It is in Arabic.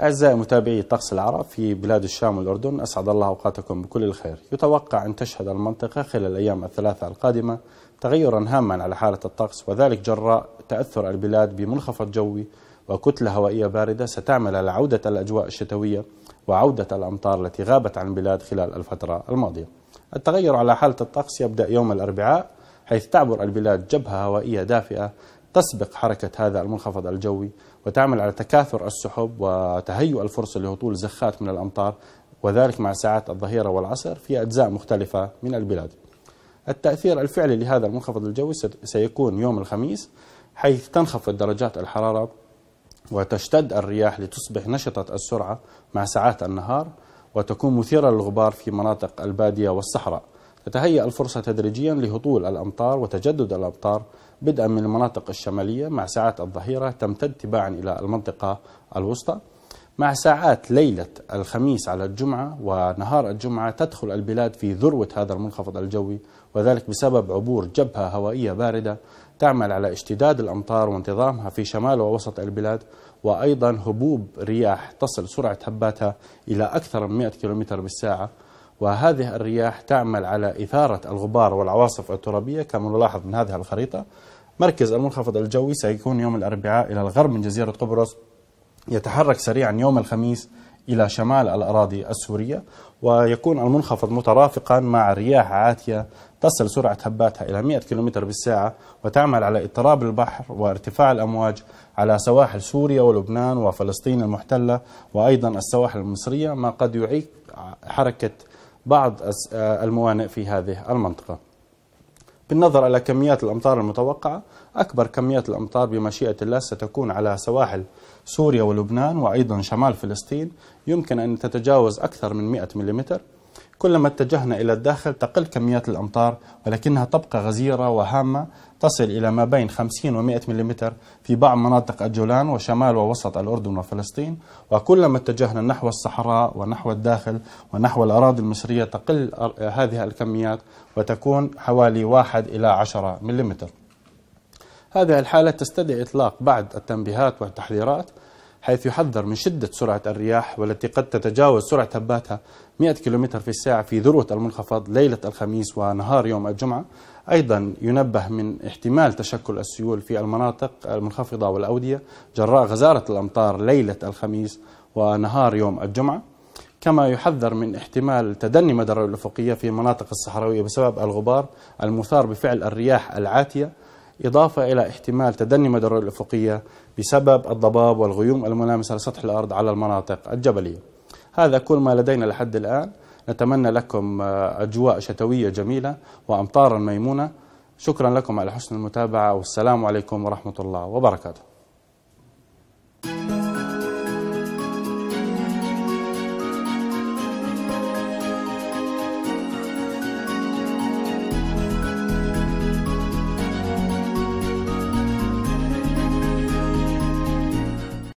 أعزائي متابعي طقس العرب في بلاد الشام والأردن أسعد الله أوقاتكم بكل الخير يتوقع أن تشهد المنطقة خلال الأيام الثلاثة القادمة تغيرا هاما على حالة الطقس وذلك جراء تأثر البلاد بمنخفض جوي وكتلة هوائية باردة ستعمل على عودة الأجواء الشتوية وعودة الأمطار التي غابت عن البلاد خلال الفترة الماضية التغير على حالة الطقس يبدأ يوم الأربعاء حيث تعبر البلاد جبهة هوائية دافئة تسبق حركة هذا المنخفض الجوي وتعمل على تكاثر السحب وتهيؤ الفرصة لهطول زخات من الأمطار وذلك مع ساعات الظهيرة والعصر في أجزاء مختلفة من البلاد التأثير الفعلي لهذا المنخفض الجوي سيكون يوم الخميس حيث تنخفض درجات الحرارة وتشتد الرياح لتصبح نشطة السرعة مع ساعات النهار وتكون مثيرة للغبار في مناطق البادية والصحراء تتهيأ الفرصة تدريجيا لهطول الأمطار وتجدد الأمطار بدءا من المناطق الشمالية مع ساعات الظهيرة تمتد تباعا إلى المنطقة الوسطى مع ساعات ليلة الخميس على الجمعة ونهار الجمعة تدخل البلاد في ذروة هذا المنخفض الجوي وذلك بسبب عبور جبهة هوائية باردة تعمل على اشتداد الأمطار وانتظامها في شمال ووسط البلاد وأيضا هبوب رياح تصل سرعة هباتها إلى أكثر من 100 كم بالساعة وهذه الرياح تعمل على إثارة الغبار والعواصف الترابية كما نلاحظ من هذه الخريطة مركز المنخفض الجوي سيكون يوم الأربعاء إلى الغرب من جزيرة قبرص يتحرك سريعا يوم الخميس إلى شمال الأراضي السورية ويكون المنخفض مترافقا مع رياح عاتية تصل سرعة هباتها إلى 100 كم بالساعة وتعمل على اضطراب البحر وارتفاع الأمواج على سواحل سوريا ولبنان وفلسطين المحتلة وأيضا السواحل المصرية ما قد يعيق حركة بعض آه، الموانئ في هذه المنطقة بالنظر إلى كميات الأمطار المتوقعة أكبر كميات الأمطار بمشيئة الله ستكون على سواحل سوريا ولبنان وأيضا شمال فلسطين يمكن أن تتجاوز أكثر من 100 ملم كلما اتجهنا إلى الداخل تقل كميات الأمطار ولكنها تبقى غزيرة وهامة تصل إلى ما بين 50 و 100 ملم في بعض مناطق الجولان وشمال ووسط الأردن وفلسطين وكلما اتجهنا نحو الصحراء ونحو الداخل ونحو الأراضي المصرية تقل هذه الكميات وتكون حوالي 1 إلى 10 ملم هذه الحالة تستدعي إطلاق بعض التنبيهات والتحذيرات حيث يحذر من شدة سرعة الرياح والتي قد تتجاوز سرعة هباتها 100 كم في الساعة في ذروة المنخفض ليلة الخميس ونهار يوم الجمعة أيضا ينبه من احتمال تشكل السيول في المناطق المنخفضة والأودية جراء غزارة الأمطار ليلة الخميس ونهار يوم الجمعة كما يحذر من احتمال تدني مدار الأفقية في مناطق الصحراوية بسبب الغبار المثار بفعل الرياح العاتية إضافة إلى احتمال تدني مدار الأفقية بسبب الضباب والغيوم الملامسة لسطح الأرض على المناطق الجبلية هذا كل ما لدينا لحد الآن نتمنى لكم آه، أجواء شتوية جميلة وأمطارا ميمونة شكرا لكم على حسن المتابعة والسلام عليكم ورحمة الله وبركاته